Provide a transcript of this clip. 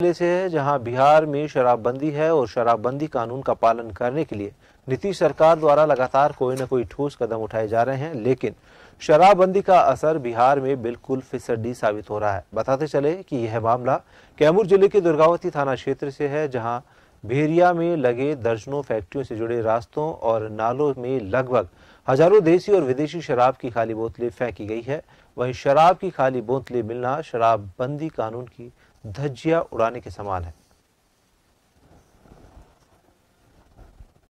जिले से है जहां बिहार में शराबबंदी है और शराबबंदी कानून का पालन करने के लिए नीतीश सरकार द्वारा लगातार कोई ना कोई ठोस कदम उठाए जा रहे हैं लेकिन शराबबंदी का असर बिहार में बिल्कुल फिसड्डी साबित हो रहा है बताते चले कि यह मामला कैमूर जिले के दुर्गावती थाना क्षेत्र से है जहाँ भेरिया में लगे दर्जनों फैक्ट्रियों से जुड़े रास्तों और नालों में लगभग हजारों देशी और विदेशी शराब की खाली बोतलें फेंकी गई है वहीं शराब की खाली बोतलें मिलना शराबबंदी कानून की धज्जिया उड़ाने के समान है